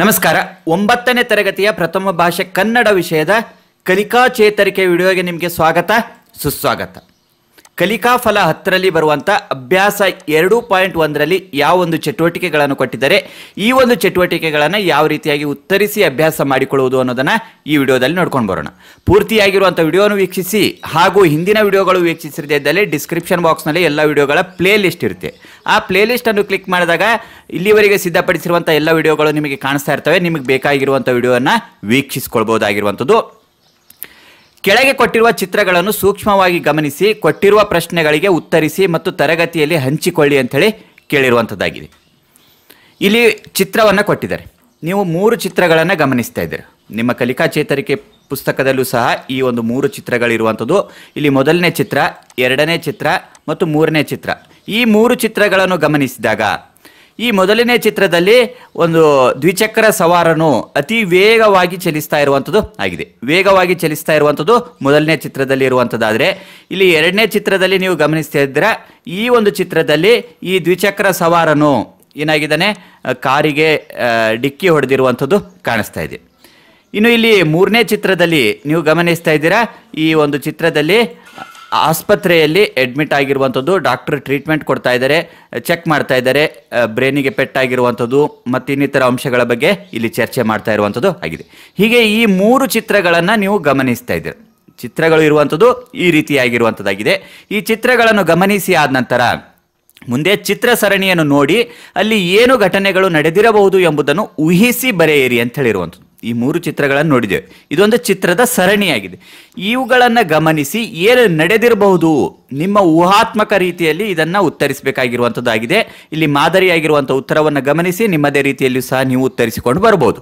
ನಮಸ್ಕಾರ ಒಂಬತ್ತನೇ ತರಗತಿಯ ಪ್ರಥಮ ಭಾಷೆ ಕನ್ನಡ ವಿಷಯದ ಕಲಿಕಾ ಚೇತರಿಕೆ ವಿಡಿಯೋಗೆ ನಿಮಗೆ ಸ್ವಾಗತ ಸುಸ್ವಾಗತ ಕಲಿಕಾ ಫಲ ಹತ್ತರಲ್ಲಿ ಬರುವಂಥ ಅಭ್ಯಾಸ ಎರಡು ಪಾಯಿಂಟ್ ಒಂದರಲ್ಲಿ ಯಾವ ಒಂದು ಚಟುವಟಿಕೆಗಳನ್ನು ಕೊಟ್ಟಿದ್ದಾರೆ ಈ ಒಂದು ಚಟುವಟಿಕೆಗಳನ್ನು ಯಾವ ರೀತಿಯಾಗಿ ಉತ್ತರಿಸಿ ಅಭ್ಯಾಸ ಮಾಡಿಕೊಳ್ಳುವುದು ಅನ್ನೋದನ್ನು ಈ ವಿಡಿಯೋದಲ್ಲಿ ನೋಡ್ಕೊಂಡು ಬರೋಣ ಪೂರ್ತಿಯಾಗಿರುವಂಥ ವಿಡಿಯೋವನ್ನು ವೀಕ್ಷಿಸಿ ಹಾಗೂ ಹಿಂದಿನ ವಿಡಿಯೋಗಳು ವೀಕ್ಷಿಸಿರದೇ ಇದ್ದಲ್ಲಿ ಡಿಸ್ಕ್ರಿಪ್ಷನ್ ಬಾಕ್ಸ್ನಲ್ಲಿ ಎಲ್ಲ ವಿಡಿಯೋಗಳ ಪ್ಲೇ ಲಿಸ್ಟ್ ಇರುತ್ತೆ ಆ ಪ್ಲೇ ಲಿಸ್ಟನ್ನು ಕ್ಲಿಕ್ ಮಾಡಿದಾಗ ಇಲ್ಲಿವರೆಗೆ ಸಿದ್ಧಪಡಿಸಿರುವಂಥ ಎಲ್ಲ ವಿಡಿಯೋಗಳು ನಿಮಗೆ ಕಾಣಿಸ್ತಾ ಇರ್ತವೆ ನಿಮಗೆ ಬೇಕಾಗಿರುವಂಥ ವಿಡಿಯೋವನ್ನು ವೀಕ್ಷಿಸಿಕೊಳ್ಬೋದಾಗಿರುವಂಥದ್ದು ಕೆಳಗೆ ಕೊಟ್ಟಿರುವ ಚಿತ್ರಗಳನ್ನು ಸೂಕ್ಷ್ಮವಾಗಿ ಗಮನಿಸಿ ಕೊಟ್ಟಿರುವ ಪ್ರಶ್ನೆಗಳಿಗೆ ಉತ್ತರಿಸಿ ಮತ್ತು ತರಗತಿಯಲ್ಲಿ ಹಂಚಿಕೊಳ್ಳಿ ಅಂಥೇಳಿ ಕೇಳಿರುವಂಥದ್ದಾಗಿದೆ ಇಲ್ಲಿ ಚಿತ್ರವನ್ನು ಕೊಟ್ಟಿದ್ದಾರೆ ನೀವು ಮೂರು ಚಿತ್ರಗಳನ್ನು ಗಮನಿಸ್ತಾ ಇದ್ದೀರಿ ನಿಮ್ಮ ಕಲಿಕಾ ಚೇತರಿಕೆ ಪುಸ್ತಕದಲ್ಲೂ ಸಹ ಈ ಒಂದು ಮೂರು ಚಿತ್ರಗಳಿರುವಂಥದ್ದು ಇಲ್ಲಿ ಮೊದಲನೇ ಚಿತ್ರ ಎರಡನೇ ಚಿತ್ರ ಮತ್ತು ಮೂರನೇ ಚಿತ್ರ ಈ ಮೂರು ಚಿತ್ರಗಳನ್ನು ಗಮನಿಸಿದಾಗ ಈ ಮೊದಲನೇ ಚಿತ್ರದಲ್ಲಿ ಒಂದು ದ್ವಿಚಕ್ರ ಸವಾರನು ಅತಿ ವೇಗವಾಗಿ ಚಲಿಸ್ತಾ ಇರುವಂಥದ್ದು ಆಗಿದೆ ವೇಗವಾಗಿ ಚಲಿಸ್ತಾ ಇರುವಂಥದ್ದು ಮೊದಲನೇ ಚಿತ್ರದಲ್ಲಿ ಇರುವಂಥದ್ದಾದರೆ ಇಲ್ಲಿ ಎರಡನೇ ಚಿತ್ರದಲ್ಲಿ ನೀವು ಗಮನಿಸ್ತಾ ಇದ್ದೀರಾ ಈ ಒಂದು ಚಿತ್ರದಲ್ಲಿ ಈ ದ್ವಿಚಕ್ರ ಸವಾರನು ಏನಾಗಿದ್ದಾನೆ ಕಾರಿಗೆ ಡಿಕ್ಕಿ ಹೊಡೆದಿರುವಂಥದ್ದು ಕಾಣಿಸ್ತಾ ಇದೆ ಇನ್ನು ಇಲ್ಲಿ ಮೂರನೇ ಚಿತ್ರದಲ್ಲಿ ನೀವು ಗಮನಿಸ್ತಾ ಇದ್ದೀರಾ ಈ ಒಂದು ಚಿತ್ರದಲ್ಲಿ ಆಸ್ಪತ್ರೆಯಲ್ಲಿ ಅಡ್ಮಿಟ್ ಆಗಿರುವಂಥದ್ದು ಡಾಕ್ಟರ್ ಟ್ರೀಟ್ಮೆಂಟ್ ಕೊಡ್ತಾ ಇದ್ದಾರೆ ಚೆಕ್ ಮಾಡ್ತಾ ಇದ್ದಾರೆ ಬ್ರೈನಿಗೆ ಪೆಟ್ಟಾಗಿರುವಂಥದ್ದು ಮತ್ತು ಇನ್ನಿತರ ಅಂಶಗಳ ಬಗ್ಗೆ ಇಲ್ಲಿ ಚರ್ಚೆ ಮಾಡ್ತಾ ಇರುವಂಥದ್ದು ಆಗಿದೆ ಹೀಗೆ ಈ ಮೂರು ಚಿತ್ರಗಳನ್ನು ನೀವು ಗಮನಿಸ್ತಾ ಇದ್ದೀರಿ ಚಿತ್ರಗಳು ಇರುವಂಥದ್ದು ಈ ರೀತಿಯಾಗಿರುವಂಥದ್ದಾಗಿದೆ ಈ ಚಿತ್ರಗಳನ್ನು ಗಮನಿಸಿ ಆದ ನಂತರ ಮುಂದೆ ಚಿತ್ರ ಸರಣಿಯನ್ನು ನೋಡಿ ಅಲ್ಲಿ ಏನು ಘಟನೆಗಳು ನಡೆದಿರಬಹುದು ಎಂಬುದನ್ನು ಊಹಿಸಿ ಬರೆಯಿರಿ ಅಂತ ಹೇಳಿರುವಂಥದ್ದು ಈ ಮೂರು ಚಿತ್ರಗಳನ್ನು ನೋಡಿದ್ದೇವೆ ಇದೊಂದು ಚಿತ್ರದ ಸರಣಿಯಾಗಿದೆ ಇವುಗಳನ್ನು ಗಮನಿಸಿ ಏನು ನಡೆದಿರಬಹುದು ನಿಮ್ಮ ಊಹಾತ್ಮಕ ರೀತಿಯಲ್ಲಿ ಇದನ್ನು ಉತ್ತರಿಸಬೇಕಾಗಿರುವಂಥದ್ದಾಗಿದೆ ಇಲ್ಲಿ ಮಾದರಿಯಾಗಿರುವಂಥ ಉತ್ತರವನ್ನು ಗಮನಿಸಿ ನಿಮ್ಮದೇ ರೀತಿಯಲ್ಲಿ ಸಹ ನೀವು ಉತ್ತರಿಸಿಕೊಂಡು ಬರಬಹುದು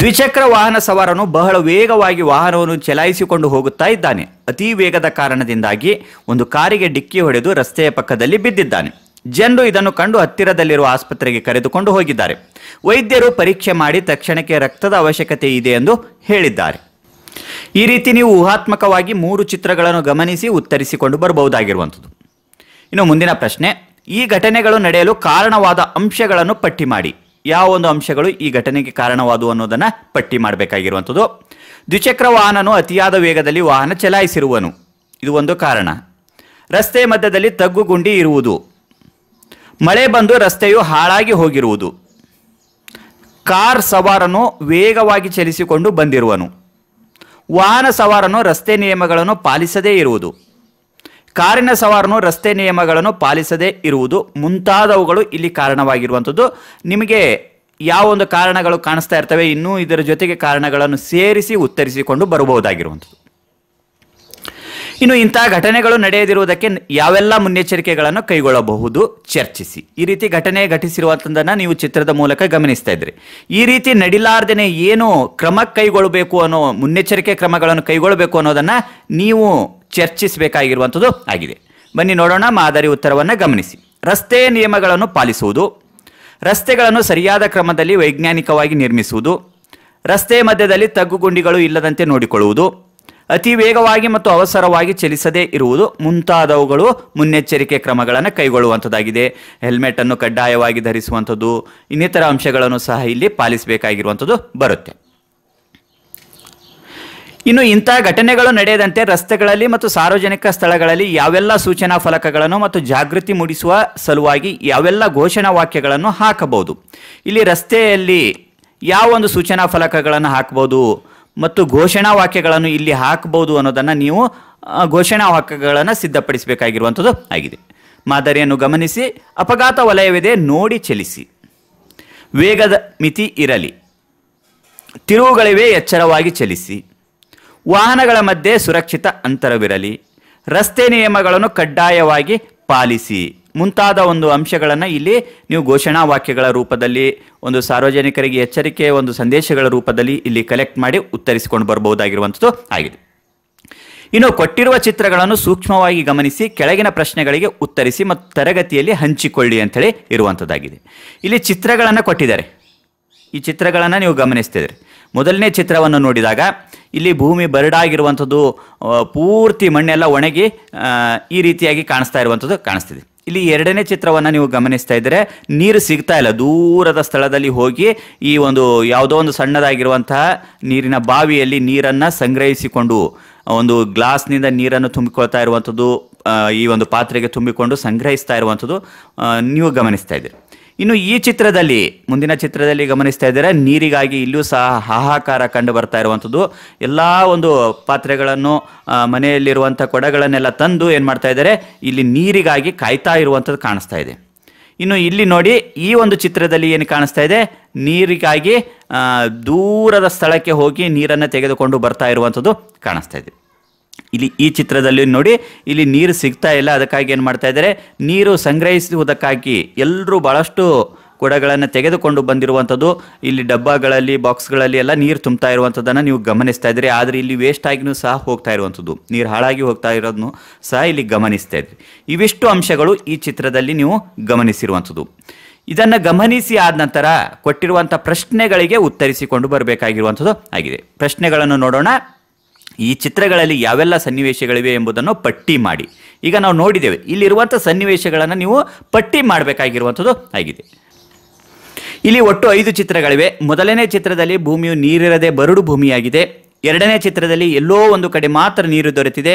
ದ್ವಿಚಕ್ರ ವಾಹನ ಸವಾರನು ಬಹಳ ವೇಗವಾಗಿ ವಾಹನವನ್ನು ಚಲಾಯಿಸಿಕೊಂಡು ಹೋಗುತ್ತಾ ಇದ್ದಾನೆ ಅತಿ ವೇಗದ ಕಾರಣದಿಂದಾಗಿ ಒಂದು ಕಾರಿಗೆ ಡಿಕ್ಕಿ ಹೊಡೆದು ರಸ್ತೆಯ ಪಕ್ಕದಲ್ಲಿ ಬಿದ್ದಿದ್ದಾನೆ ಜನರು ಇದನ್ನು ಕಂಡು ಹತ್ತಿರದಲ್ಲಿರುವ ಆಸ್ಪತ್ರೆಗೆ ಕರೆದುಕೊಂಡು ಹೋಗಿದ್ದಾರೆ ವೈದ್ಯರು ಪರೀಕ್ಷೆ ಮಾಡಿ ತಕ್ಷಣಕ್ಕೆ ರಕ್ತದ ಅವಶ್ಯಕತೆ ಇದೆ ಎಂದು ಹೇಳಿದ್ದಾರೆ ಈ ರೀತಿ ನೀವು ಊಹಾತ್ಮಕವಾಗಿ ಮೂರು ಚಿತ್ರಗಳನ್ನು ಗಮನಿಸಿ ಉತ್ತರಿಸಿಕೊಂಡು ಬರಬಹುದಾಗಿರುವಂಥದ್ದು ಇನ್ನು ಮುಂದಿನ ಪ್ರಶ್ನೆ ಈ ಘಟನೆಗಳು ನಡೆಯಲು ಕಾರಣವಾದ ಅಂಶಗಳನ್ನು ಪಟ್ಟಿ ಮಾಡಿ ಯಾವ ಒಂದು ಅಂಶಗಳು ಈ ಘಟನೆಗೆ ಕಾರಣವಾದವು ಅನ್ನೋದನ್ನು ಪಟ್ಟಿ ಮಾಡಬೇಕಾಗಿರುವಂಥದ್ದು ದ್ವಿಚಕ್ರ ವಾಹನನು ಅತಿಯಾದ ವೇಗದಲ್ಲಿ ವಾಹನ ಚಲಾಯಿಸಿರುವನು ಇದು ಒಂದು ಕಾರಣ ರಸ್ತೆ ಮಧ್ಯದಲ್ಲಿ ತಗ್ಗು ಗುಂಡಿ ಇರುವುದು ಮಳೆ ಬಂದು ರಸ್ತೆಯು ಹಾಳಾಗಿ ಹೋಗಿರುವುದು ಕಾರ್ ಸವಾರನು ವೇಗವಾಗಿ ಚಲಿಸಿಕೊಂಡು ಬಂದಿರುವನು ವಾಹನ ಸವಾರನು ರಸ್ತೆ ನಿಯಮಗಳನ್ನು ಪಾಲಿಸದೇ ಇರುವುದು ಕಾರಿನ ಸವಾರನು ರಸ್ತೆ ನಿಯಮಗಳನ್ನು ಪಾಲಿಸದೇ ಇರುವುದು ಮುಂತಾದವುಗಳು ಇಲ್ಲಿ ಕಾರಣವಾಗಿರುವಂಥದ್ದು ನಿಮಗೆ ಯಾವೊಂದು ಕಾರಣಗಳು ಕಾಣಿಸ್ತಾ ಇರ್ತವೆ ಇನ್ನೂ ಇದರ ಜೊತೆಗೆ ಕಾರಣಗಳನ್ನು ಸೇರಿಸಿ ಉತ್ತರಿಸಿಕೊಂಡು ಬರಬಹುದಾಗಿರುವಂಥದ್ದು ಇನ್ನು ಇಂತಹ ಘಟನೆಗಳು ನಡೆಯದಿರುವುದಕ್ಕೆ ಯಾವೆಲ್ಲ ಮುನ್ನೆಚ್ಚರಿಕೆಗಳನ್ನು ಕೈಗೊಳ್ಳಬಹುದು ಚರ್ಚಿಸಿ ಈ ರೀತಿ ಘಟನೆ ಘಟಿಸಿರುವಂಥದ್ದನ್ನು ನೀವು ಚಿತ್ರದ ಮೂಲಕ ಗಮನಿಸ್ತಾ ಇದ್ರಿ ಈ ರೀತಿ ನಡಿಲಾರ್ದೇನೆ ಏನು ಕ್ರಮ ಕೈಗೊಳ್ಳಬೇಕು ಅನ್ನೋ ಮುನ್ನೆಚ್ಚರಿಕೆ ಕ್ರಮಗಳನ್ನು ಕೈಗೊಳ್ಳಬೇಕು ಅನ್ನೋದನ್ನು ನೀವು ಚರ್ಚಿಸಬೇಕಾಗಿರುವಂಥದ್ದು ಆಗಿದೆ ಬನ್ನಿ ನೋಡೋಣ ಮಾದರಿ ಉತ್ತರವನ್ನು ಗಮನಿಸಿ ರಸ್ತೆ ನಿಯಮಗಳನ್ನು ಪಾಲಿಸುವುದು ರಸ್ತೆಗಳನ್ನು ಸರಿಯಾದ ಕ್ರಮದಲ್ಲಿ ವೈಜ್ಞಾನಿಕವಾಗಿ ನಿರ್ಮಿಸುವುದು ರಸ್ತೆ ಮಧ್ಯದಲ್ಲಿ ತಗ್ಗುಗುಂಡಿಗಳು ಇಲ್ಲದಂತೆ ನೋಡಿಕೊಳ್ಳುವುದು ಅತಿ ವೇಗವಾಗಿ ಮತ್ತು ಅವಸರವಾಗಿ ಚಲಿಸದೇ ಇರುವುದು ಮುಂತಾದವುಗಳು ಮುನ್ನೆಚ್ಚರಿಕೆ ಕ್ರಮಗಳನ್ನು ಕೈಗೊಳ್ಳುವಂಥದ್ದಾಗಿದೆ ಹೆಲ್ಮೆಟ್ ಅನ್ನು ಕಡ್ಡಾಯವಾಗಿ ಧರಿಸುವಂಥದ್ದು ಇನ್ನಿತರ ಅಂಶಗಳನ್ನು ಸಹ ಇಲ್ಲಿ ಪಾಲಿಸಬೇಕಾಗಿರುವಂಥದ್ದು ಬರುತ್ತೆ ಇನ್ನು ಇಂತಹ ಘಟನೆಗಳು ನಡೆಯದಂತೆ ರಸ್ತೆಗಳಲ್ಲಿ ಮತ್ತು ಸಾರ್ವಜನಿಕ ಸ್ಥಳಗಳಲ್ಲಿ ಯಾವೆಲ್ಲ ಸೂಚನಾ ಫಲಕಗಳನ್ನು ಮತ್ತು ಜಾಗೃತಿ ಮೂಡಿಸುವ ಸಲುವಾಗಿ ಯಾವೆಲ್ಲ ಘೋಷಣಾ ವಾಕ್ಯಗಳನ್ನು ಹಾಕಬಹುದು ಇಲ್ಲಿ ರಸ್ತೆಯಲ್ಲಿ ಯಾವ ಒಂದು ಸೂಚನಾ ಫಲಕಗಳನ್ನು ಹಾಕಬಹುದು ಮತ್ತು ಘೋಷಣಾ ವಾಕ್ಯಗಳನ್ನು ಇಲ್ಲಿ ಹಾಕಬಹುದು ಅನ್ನೋದನ್ನು ನೀವು ಘೋಷಣಾ ವಾಕ್ಯಗಳನ್ನು ಸಿದ್ಧಪಡಿಸಬೇಕಾಗಿರುವಂಥದ್ದು ಆಗಿದೆ ಮಾದರಿಯನ್ನು ಗಮನಿಸಿ ಅಪಘಾತ ವಲಯವಿದೆ ನೋಡಿ ಚಲಿಸಿ ವೇಗದ ಮಿತಿ ಇರಲಿ ತಿರುವುಗಳಿವೆ ಎಚ್ಚರವಾಗಿ ಚಲಿಸಿ ವಾಹನಗಳ ಮಧ್ಯೆ ಸುರಕ್ಷಿತ ಅಂತರವಿರಲಿ ರಸ್ತೆ ನಿಯಮಗಳನ್ನು ಕಡ್ಡಾಯವಾಗಿ ಪಾಲಿಸಿ ಮುಂತಾದ ಒಂದು ಅಂಶಗಳನ್ನು ಇಲ್ಲಿ ನೀವು ಘೋಷಣಾ ವಾಕ್ಯಗಳ ರೂಪದಲ್ಲಿ ಒಂದು ಸಾರ್ವಜನಿಕರಿಗೆ ಎಚ್ಚರಿಕೆಯ ಒಂದು ಸಂದೇಶಗಳ ರೂಪದಲ್ಲಿ ಇಲ್ಲಿ ಕಲೆಕ್ಟ್ ಮಾಡಿ ಉತ್ತರಿಸಿಕೊಂಡು ಬರಬಹುದಾಗಿರುವಂಥದ್ದು ಆಗಿದೆ ಇನ್ನು ಕೊಟ್ಟಿರುವ ಚಿತ್ರಗಳನ್ನು ಸೂಕ್ಷ್ಮವಾಗಿ ಗಮನಿಸಿ ಕೆಳಗಿನ ಪ್ರಶ್ನೆಗಳಿಗೆ ಉತ್ತರಿಸಿ ಮತ್ತು ತರಗತಿಯಲ್ಲಿ ಹಂಚಿಕೊಳ್ಳಿ ಅಂತೇಳಿ ಇರುವಂಥದ್ದಾಗಿದೆ ಇಲ್ಲಿ ಚಿತ್ರಗಳನ್ನು ಕೊಟ್ಟಿದ್ದಾರೆ ಈ ಚಿತ್ರಗಳನ್ನು ನೀವು ಗಮನಿಸ್ತಿದ್ದೀರಿ ಮೊದಲನೇ ಚಿತ್ರವನ್ನು ನೋಡಿದಾಗ ಇಲ್ಲಿ ಭೂಮಿ ಬರಡಾಗಿರುವಂಥದ್ದು ಪೂರ್ತಿ ಮಣ್ಣೆಲ್ಲ ಒಣಗಿ ಈ ರೀತಿಯಾಗಿ ಕಾಣಿಸ್ತಾ ಇರುವಂಥದ್ದು ಕಾಣಿಸ್ತಿದೆ ಇಲ್ಲಿ ಎರಡನೇ ಚಿತ್ರವನ್ನು ನೀವು ಗಮನಿಸ್ತಾ ಇದ್ದರೆ ನೀರು ಸಿಗ್ತಾ ಇಲ್ಲ ದೂರದ ಸ್ಥಳದಲ್ಲಿ ಹೋಗಿ ಈ ಒಂದು ಯಾವುದೋ ಒಂದು ಸಣ್ಣದಾಗಿರುವಂತಹ ನೀರಿನ ಬಾವಿಯಲ್ಲಿ ನೀರನ್ನು ಸಂಗ್ರಹಿಸಿಕೊಂಡು ಒಂದು ಗ್ಲಾಸ್ನಿಂದ ನೀರನ್ನು ತುಂಬಿಕೊಳ್ತಾ ಇರುವಂಥದ್ದು ಈ ಒಂದು ಪಾತ್ರೆಗೆ ತುಂಬಿಕೊಂಡು ಸಂಗ್ರಹಿಸ್ತಾ ಇರುವಂಥದ್ದು ನೀವು ಗಮನಿಸ್ತಾ ಇದ್ದೀರಿ ಇನ್ನು ಈ ಚಿತ್ರದಲ್ಲಿ ಮುಂದಿನ ಚಿತ್ರದಲ್ಲಿ ಗಮನಿಸ್ತಾ ಇದ್ದಾರೆ ನೀರಿಗಾಗಿ ಇಲ್ಲೂ ಸಹ ಹಾಹಾಕಾರ ಕಂಡು ಬರ್ತಾ ಇರುವಂಥದ್ದು ಎಲ್ಲ ಒಂದು ಪಾತ್ರೆಗಳನ್ನು ಮನೆಯಲ್ಲಿರುವಂಥ ಕೊಡಗಳನ್ನೆಲ್ಲ ತಂದು ಏನು ಮಾಡ್ತಾ ಇದ್ದಾರೆ ಇಲ್ಲಿ ನೀರಿಗಾಗಿ ಕಾಯ್ತಾ ಇರುವಂಥದ್ದು ಕಾಣಿಸ್ತಾ ಇದೆ ಇನ್ನು ಇಲ್ಲಿ ನೋಡಿ ಈ ಒಂದು ಚಿತ್ರದಲ್ಲಿ ಏನು ಕಾಣಿಸ್ತಾ ಇದೆ ನೀರಿಗಾಗಿ ದೂರದ ಸ್ಥಳಕ್ಕೆ ಹೋಗಿ ನೀರನ್ನು ತೆಗೆದುಕೊಂಡು ಬರ್ತಾ ಇರುವಂಥದ್ದು ಕಾಣಿಸ್ತಾ ಇದೆ ಇಲ್ಲಿ ಈ ಚಿತ್ರದಲ್ಲಿ ನೋಡಿ ಇಲ್ಲಿ ನೀರು ಸಿಗ್ತಾ ಇಲ್ಲ ಅದಕ್ಕಾಗಿ ಏನು ಮಾಡ್ತಾ ಇದ್ದಾರೆ ನೀರು ಸಂಗ್ರಹಿಸುವುದಕ್ಕಾಗಿ ಎಲ್ಲರೂ ಭಾಳಷ್ಟು ಕೊಡಗಳನ್ನು ತೆಗೆದುಕೊಂಡು ಬಂದಿರುವಂಥದ್ದು ಇಲ್ಲಿ ಡಬ್ಬಗಳಲ್ಲಿ ಬಾಕ್ಸ್ಗಳಲ್ಲಿ ಎಲ್ಲ ನೀರು ತುಂಬ್ತಾ ಇರುವಂಥದ್ದನ್ನು ನೀವು ಗಮನಿಸ್ತಾ ಇದ್ದೀರಿ ಆದರೆ ಇಲ್ಲಿ ವೇಸ್ಟ್ ಆಗಿಯೂ ಸಹ ಹೋಗ್ತಾ ಇರುವಂಥದ್ದು ನೀರು ಹಾಳಾಗಿ ಹೋಗ್ತಾ ಇರೋದನ್ನು ಸಹ ಇಲ್ಲಿ ಗಮನಿಸ್ತಾ ಇದ್ರಿ ಇವಿಷ್ಟು ಅಂಶಗಳು ಈ ಚಿತ್ರದಲ್ಲಿ ನೀವು ಗಮನಿಸಿರುವಂಥದ್ದು ಇದನ್ನು ಗಮನಿಸಿ ಆದ ನಂತರ ಕೊಟ್ಟಿರುವಂಥ ಪ್ರಶ್ನೆಗಳಿಗೆ ಉತ್ತರಿಸಿಕೊಂಡು ಬರಬೇಕಾಗಿರುವಂಥದ್ದು ಆಗಿದೆ ಪ್ರಶ್ನೆಗಳನ್ನು ನೋಡೋಣ ಈ ಚಿತ್ರಗಳಲ್ಲಿ ಯಾವೆಲ್ಲ ಸನ್ನಿವೇಶಗಳಿವೆ ಎಂಬುದನ್ನು ಪಟ್ಟಿ ಮಾಡಿ ಈಗ ನಾವು ನೋಡಿದ್ದೇವೆ ಇಲ್ಲಿರುವಂಥ ಸನ್ನಿವೇಶಗಳನ್ನು ನೀವು ಪಟ್ಟಿ ಮಾಡಬೇಕಾಗಿರುವಂಥದ್ದು ಆಗಿದೆ ಇಲ್ಲಿ ಒಟ್ಟು ಐದು ಚಿತ್ರಗಳಿವೆ ಮೊದಲನೇ ಚಿತ್ರದಲ್ಲಿ ಭೂಮಿಯು ನೀರಿರದೆ ಬರಡು ಭೂಮಿಯಾಗಿದೆ ಎರಡನೇ ಚಿತ್ರದಲ್ಲಿ ಎಲ್ಲೋ ಒಂದು ಕಡೆ ಮಾತ್ರ ನೀರು ದೊರೆತಿದೆ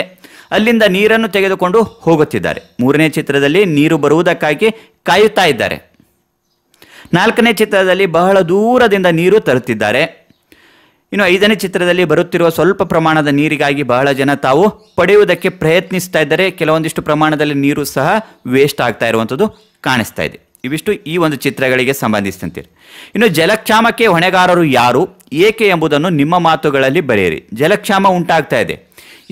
ಅಲ್ಲಿಂದ ನೀರನ್ನು ತೆಗೆದುಕೊಂಡು ಹೋಗುತ್ತಿದ್ದಾರೆ ಮೂರನೇ ಚಿತ್ರದಲ್ಲಿ ನೀರು ಬರುವುದಕ್ಕಾಗಿ ಕಾಯುತ್ತಾ ಇದ್ದಾರೆ ನಾಲ್ಕನೇ ಚಿತ್ರದಲ್ಲಿ ಬಹಳ ದೂರದಿಂದ ನೀರು ತರುತ್ತಿದ್ದಾರೆ ಇನ್ನು ಐದನೇ ಚಿತ್ರದಲ್ಲಿ ಬರುತ್ತಿರುವ ಸ್ವಲ್ಪ ಪ್ರಮಾಣದ ನೀರಿಗಾಗಿ ಬಹಳ ಜನ ತಾವು ಪಡೆಯುವುದಕ್ಕೆ ಪ್ರಯತ್ನಿಸ್ತಾ ಇದ್ದರೆ ಕೆಲವೊಂದಿಷ್ಟು ಪ್ರಮಾಣದಲ್ಲಿ ನೀರು ಸಹ ವೇಸ್ಟ್ ಆಗ್ತಾ ಇರುವಂಥದ್ದು ಕಾಣಿಸ್ತಾ ಇದೆ ಇವಿಷ್ಟು ಈ ಒಂದು ಚಿತ್ರಗಳಿಗೆ ಸಂಬಂಧಿಸಿದಂತೆ ಇನ್ನು ಜಲಕ್ಷಾಮಕ್ಕೆ ಹೊಣೆಗಾರರು ಯಾರು ಏಕೆ ಎಂಬುದನ್ನು ನಿಮ್ಮ ಮಾತುಗಳಲ್ಲಿ ಬರೆಯಿರಿ ಜಲಕ್ಷಾಮ ಉಂಟಾಗ್ತಾ ಇದೆ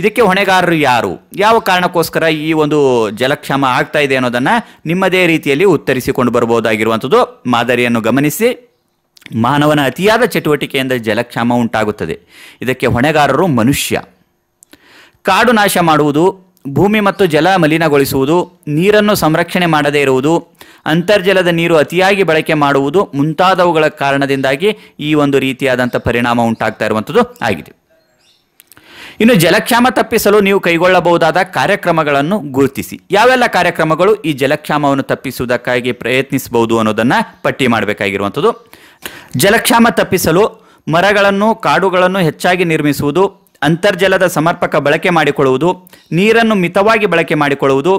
ಇದಕ್ಕೆ ಹೊಣೆಗಾರರು ಯಾರು ಯಾವ ಕಾರಣಕ್ಕೋಸ್ಕರ ಈ ಒಂದು ಜಲಕ್ಷಾಮ ಆಗ್ತಾ ಇದೆ ಅನ್ನೋದನ್ನು ನಿಮ್ಮದೇ ರೀತಿಯಲ್ಲಿ ಉತ್ತರಿಸಿಕೊಂಡು ಬರಬಹುದಾಗಿರುವಂಥದ್ದು ಮಾದರಿಯನ್ನು ಗಮನಿಸಿ ಮಾನವನ ಅತಿಯಾದ ಚಟುವಟಿಕೆಯಿಂದ ಜಲಕ್ಷಾಮ ಉಂಟಾಗುತ್ತದೆ ಇದಕ್ಕೆ ಹೊಣೆಗಾರರು ಮನುಷ್ಯ ಕಾಡು ನಾಶ ಮಾಡುವುದು ಭೂಮಿ ಮತ್ತು ಜಲ ಮಲಿನಗೊಳಿಸುವುದು ನೀರನ್ನು ಸಂರಕ್ಷಣೆ ಮಾಡದೇ ಇರುವುದು ಅಂತರ್ಜಲದ ನೀರು ಅತಿಯಾಗಿ ಬಳಕೆ ಮಾಡುವುದು ಮುಂತಾದವುಗಳ ಕಾರಣದಿಂದಾಗಿ ಈ ಒಂದು ರೀತಿಯಾದಂಥ ಪರಿಣಾಮ ಉಂಟಾಗ್ತಾ ಇರುವಂಥದ್ದು ಆಗಿದೆ ಇನ್ನು ಜಲಕ್ಷಾಮ ತಪ್ಪಿಸಲು ನೀವು ಕೈಗೊಳ್ಳಬಹುದಾದ ಕಾರ್ಯಕ್ರಮಗಳನ್ನು ಗುರುತಿಸಿ ಯಾವೆಲ್ಲ ಕಾರ್ಯಕ್ರಮಗಳು ಈ ಜಲಕ್ಷಾಮವನ್ನು ತಪ್ಪಿಸುವುದಕ್ಕಾಗಿ ಪ್ರಯತ್ನಿಸಬಹುದು ಅನ್ನೋದನ್ನು ಪಟ್ಟಿ ಮಾಡಬೇಕಾಗಿರುವಂಥದ್ದು ಜಲಕ್ಷಾಮ ತಪ್ಪಿಸಲು ಮರಗಳನ್ನು ಕಾಡುಗಳನ್ನು ಹೆಚ್ಚಾಗಿ ನಿರ್ಮಿಸುವುದು ಅಂತರ್ಜಲದ ಸಮರ್ಪಕ ಬಳಕೆ ಮಾಡಿಕೊಳ್ಳುವುದು ನೀರನ್ನು ಮಿತವಾಗಿ ಬಳಕೆ ಮಾಡಿಕೊಳ್ಳುವುದು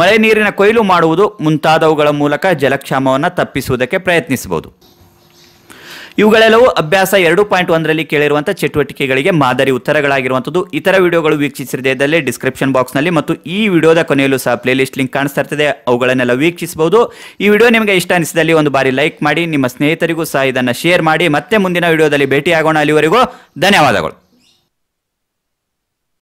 ಮಳೆ ನೀರಿನ ಕೊಯ್ಲು ಮಾಡುವುದು ಮುಂತಾದವುಗಳ ಮೂಲಕ ಜಲಕ್ಷಾಮವನ್ನು ತಪ್ಪಿಸುವುದಕ್ಕೆ ಪ್ರಯತ್ನಿಸಬಹುದು ಇವುಗಳೆಲ್ಲವೂ ಅಭ್ಯಾಸ ಎರಡು ಪಾಯಿಂಟ್ ಒಂದರಲ್ಲಿ ಕೇಳಿರುವಂತಹ ಚಟುವಟಿಕೆಗಳಿಗೆ ಮಾದರಿ ಉತ್ತರಗಳಾಗಿರುವಂಥದ್ದು ಇತರ ವಿಡಿಯೋಗಳು ವೀಕ್ಷಿಸಿರದೇ ಡಿಸ್ಕ್ರಿಪ್ಷನ್ ಬಾಕ್ಸ್ನಲ್ಲಿ ನಲ್ಲಿ ಮತ್ತು ಈ ವಿಡಿಯೋದ ಕೊನೆಯಲ್ಲೂ ಸಹ ಪ್ಲೇ ಲಿಸ್ಟ್ ಲಿಂಕ್ ಕಾಣಿಸ್ತಾ ಇರ್ತದೆ ಅವುಗಳನ್ನೆಲ್ಲ ವೀಕ್ಷಿಸಬಹುದು ಈ ವಿಡಿಯೋ ನಿಮಗೆ ಇಷ್ಟ ಅನಿಸಿದಲ್ಲಿ ಒಂದು ಬಾರಿ ಲೈಕ್ ಮಾಡಿ ನಿಮ್ಮ ಸ್ನೇಹಿತರಿಗೂ ಸಹ ಇದನ್ನು ಶೇರ್ ಮಾಡಿ ಮತ್ತೆ ಮುಂದಿನ ವಿಡಿಯೋದಲ್ಲಿ ಭೇಟಿಯಾಗೋಣ ಅಲ್ಲಿವರೆಗೂ ಧನ್ಯವಾದಗಳು